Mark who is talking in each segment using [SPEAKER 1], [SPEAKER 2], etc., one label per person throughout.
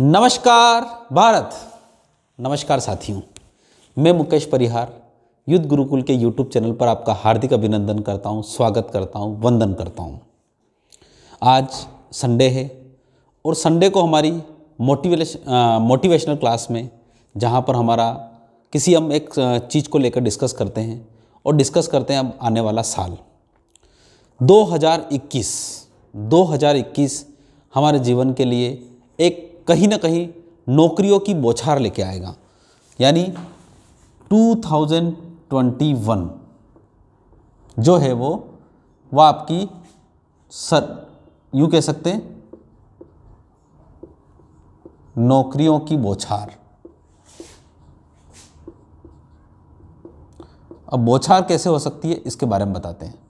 [SPEAKER 1] नमस्कार भारत नमस्कार साथियों मैं मुकेश परिहार युद्ध गुरुकुल के यूट्यूब चैनल पर आपका हार्दिक अभिनंदन करता हूँ स्वागत करता हूँ वंदन करता हूँ आज संडे है और संडे को हमारी मोटिवेश मोटिवेशनल क्लास में जहाँ पर हमारा किसी हम एक चीज़ को लेकर डिस्कस करते हैं और डिस्कस करते हैं अब आने वाला साल 2021 2021 हमारे जीवन के लिए एक कहीं ना कहीं नौकरियों की बोछार लेके आएगा यानी 2021 जो है वो वह आपकी सर यूँ कह सकते हैं नौकरियों की बोछार अब बोछार कैसे हो सकती है इसके बारे में बताते हैं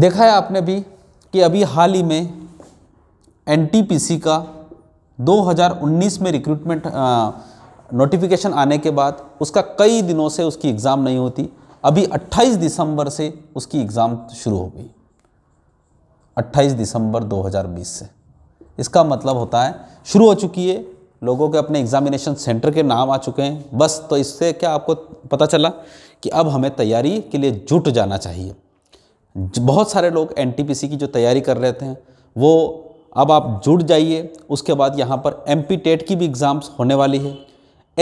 [SPEAKER 1] देखा है आपने भी कि अभी हाल ही में एनटीपीसी का 2019 में रिक्रूटमेंट नोटिफिकेशन आने के बाद उसका कई दिनों से उसकी एग्ज़ाम नहीं होती अभी 28 दिसंबर से उसकी एग्ज़ाम शुरू हो गई 28 दिसंबर 2020 से इसका मतलब होता है शुरू हो चुकी है लोगों के अपने एग्ज़ामिनेशन सेंटर के नाम आ चुके हैं बस तो इससे क्या आपको पता चला कि अब हमें तैयारी के लिए जुट जाना चाहिए बहुत सारे लोग एन की जो तैयारी कर रहे थे वो अब आप जुड़ जाइए उसके बाद यहाँ पर एम टेट की भी एग्ज़ाम्स होने वाली है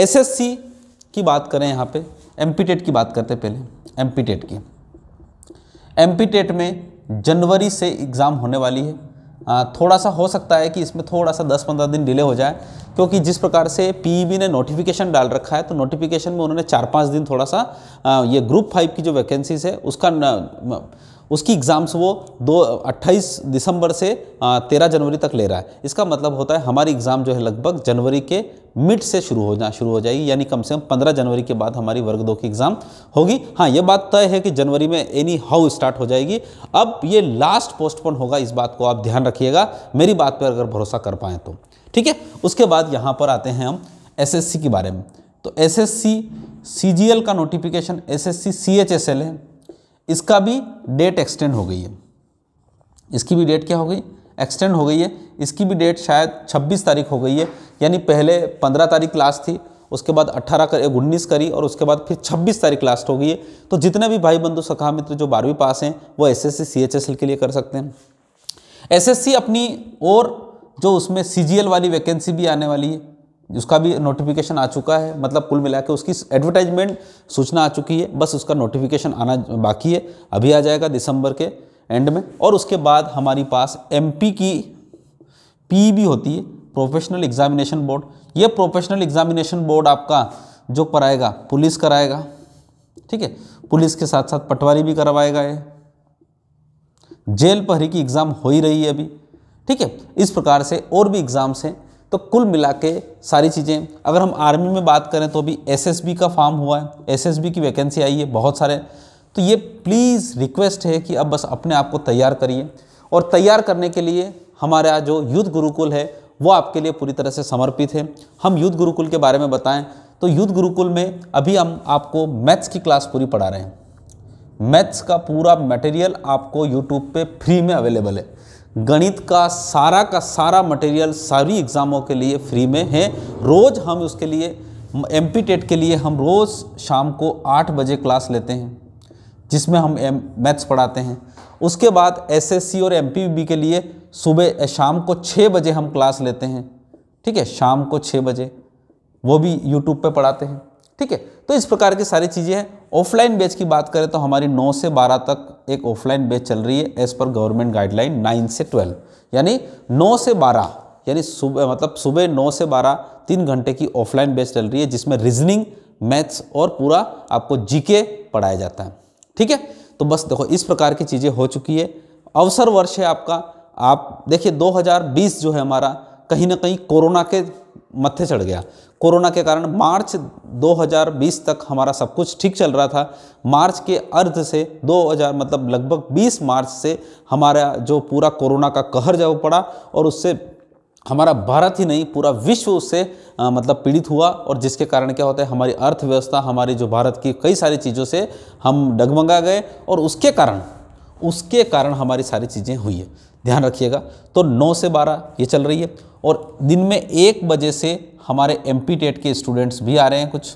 [SPEAKER 1] एस की बात करें यहाँ पे एम टेट की बात करते पहले एम टेट की एम टेट में जनवरी से एग्ज़ाम होने वाली है आ, थोड़ा सा हो सकता है कि इसमें थोड़ा सा दस पंद्रह दिन डिले हो जाए क्योंकि जिस प्रकार से पी e ने नोटिफिकेशन डाल रखा है तो नोटिफिकेशन में उन्होंने चार पाँच दिन थोड़ा सा आ, ये ग्रुप फाइव की जो वैकेंसीज है उसका न, उसकी एग्ज़ाम्स वो दो अट्ठाईस दिसंबर से तेरह जनवरी तक ले रहा है इसका मतलब होता है हमारी एग्ज़ाम जो है लगभग जनवरी के मिड से शुरू हो जाना शुरू हो जाएगी यानी कम से कम पंद्रह जनवरी के बाद हमारी वर्ग दो की एग्ज़ाम होगी हाँ ये बात तय है कि जनवरी में एनी हाउ स्टार्ट हो जाएगी अब ये लास्ट पोस्टपोन होगा इस बात को आप ध्यान रखिएगा मेरी बात पर अगर भरोसा कर पाएँ तो ठीक है उसके बाद यहाँ पर आते हैं हम एस के बारे में तो एस एस का नोटिफिकेशन एस एस है इसका भी डेट एक्सटेंड हो गई है इसकी भी डेट क्या हो गई एक्सटेंड हो गई है इसकी भी डेट शायद 26 तारीख हो गई है यानी पहले 15 तारीख लास्ट थी उसके बाद 18 कर उन्नीस करी और उसके बाद फिर 26 तारीख लास्ट हो गई है तो जितने भी भाई बंधु सखा मित्र जो बारहवीं पास हैं वो एस एस सी के लिए कर सकते हैं एस अपनी और जो उसमें सी वाली वैकेंसी भी आने वाली है उसका भी नोटिफिकेशन आ चुका है मतलब कुल मिला के उसकी एडवर्टाइजमेंट सूचना आ चुकी है बस उसका नोटिफिकेशन आना बाकी है अभी आ जाएगा दिसंबर के एंड में और उसके बाद हमारी पास एम की पी भी होती है प्रोफेशनल एग्जामिनेशन बोर्ड ये प्रोफेशनल एग्जामिनेशन बोर्ड आपका जो कराएगा पुलिस कराएगा ठीक है पुलिस के साथ साथ पटवारी भी करवाएगा ये जेल प्रहरी की एग्ज़ाम हो ही रही है अभी ठीक है इस प्रकार से और भी एग्ज़ाम्स हैं तो कुल मिला के सारी चीज़ें अगर हम आर्मी में बात करें तो अभी एसएसबी का फॉर्म हुआ है एसएसबी की वैकेंसी आई है बहुत सारे तो ये प्लीज़ रिक्वेस्ट है कि अब बस अपने आप को तैयार करिए और तैयार करने के लिए हमारा जो युद्ध गुरुकुल है वो आपके लिए पूरी तरह से समर्पित है हम युद्ध गुरुकुल के बारे में बताएं तो युद्ध गुरुकुल में अभी हम आपको मैथ्स की क्लास पूरी पढ़ा रहे हैं मैथ्स का पूरा मटेरियल आपको यूट्यूब पे फ्री में अवेलेबल है गणित का सारा का सारा मटेरियल सारी एग्ज़ामों के लिए फ्री में है रोज़ हम उसके लिए एम पी टेट के लिए हम रोज़ शाम को आठ बजे क्लास लेते हैं जिसमें हम एम मैथ्स पढ़ाते हैं उसके बाद एसएससी और एम के लिए सुबह शाम को छः बजे हम क्लास लेते हैं ठीक है शाम को छः बजे वो भी यूट्यूब पे पढ़ाते हैं ठीक है तो इस प्रकार की सारी चीज़ें हैं ऑफलाइन बैच की बात करें तो हमारी 9 से 12 तक एक ऑफलाइन बैच चल रही है एज़ पर गवर्नमेंट गाइडलाइन 9 से 12 यानी 9 से 12 यानी सुबह मतलब सुबह 9 से 12 तीन घंटे की ऑफलाइन बैच चल रही है जिसमें रीजनिंग मैथ्स और पूरा आपको जीके पढ़ाया जाता है ठीक है तो बस देखो इस प्रकार की चीज़ें हो चुकी है अवसर वर्ष है आपका आप देखिए दो जो है हमारा कहीं ना कहीं कोरोना के मत्थे चढ़ गया कोरोना के कारण मार्च 2020 तक हमारा सब कुछ ठीक चल रहा था मार्च के अर्ध से 2000 मतलब लगभग 20 मार्च से हमारा जो पूरा कोरोना का कहर जब पड़ा और उससे हमारा भारत ही नहीं पूरा विश्व उससे मतलब पीड़ित हुआ और जिसके कारण क्या होता है हमारी अर्थव्यवस्था हमारी जो भारत की कई सारी चीज़ों से हम डगमगा गए और उसके कारण उसके कारण हमारी सारी चीज़ें हुई है ध्यान रखिएगा तो 9 से 12 ये चल रही है और दिन में एक बजे से हमारे एम टेट e के स्टूडेंट्स भी आ रहे हैं कुछ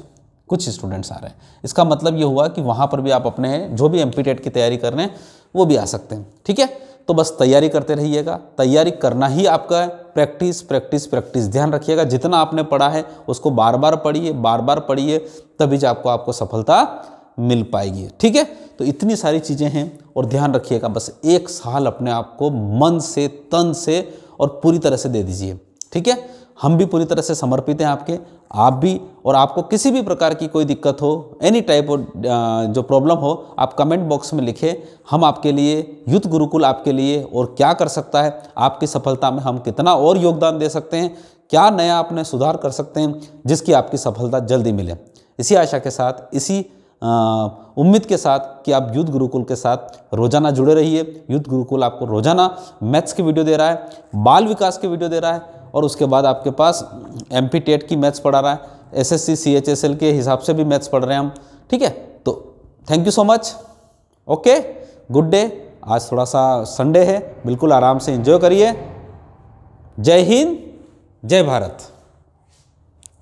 [SPEAKER 1] कुछ स्टूडेंट्स आ रहे हैं इसका मतलब ये हुआ कि वहाँ पर भी आप अपने जो भी एम टेट e की तैयारी कर रहे हैं वो भी आ सकते हैं ठीक है तो बस तैयारी करते रहिएगा तैयारी करना ही आपका है प्रैक्टिस प्रैक्टिस प्रैक्टिस ध्यान रखिएगा जितना आपने पढ़ा है उसको बार बार पढ़िए बार बार पढ़िए तभी जो आपको, आपको सफलता मिल पाएगी ठीक है तो इतनी सारी चीज़ें हैं और ध्यान रखिएगा बस एक साल अपने आप को मन से तन से और पूरी तरह से दे दीजिए ठीक है हम भी पूरी तरह से समर्पित हैं आपके आप भी और आपको किसी भी प्रकार की कोई दिक्कत हो एनी टाइप जो प्रॉब्लम हो आप कमेंट बॉक्स में लिखें हम आपके लिए युद्ध गुरुकुल आपके लिए और क्या कर सकता है आपकी सफलता में हम कितना और योगदान दे सकते हैं क्या नया आपने सुधार कर सकते हैं जिसकी आपकी सफलता जल्दी मिले इसी आशा के साथ इसी उम्मीद के साथ कि आप यूथ गुरुकुल के साथ रोजाना जुड़े रहिए यूथ गुरुकुल आपको रोजाना मैथ्स की वीडियो दे रहा है बाल विकास की वीडियो दे रहा है और उसके बाद आपके पास एम टेट e की मैथ्स पढ़ा रहा है एस एस सी के हिसाब से भी मैथ्स पढ़ रहे हैं हम ठीक है तो thank you so much okay good day आज थोड़ा सा संडे है बिल्कुल आराम से इंजॉय करिए जय हिंद जय भारत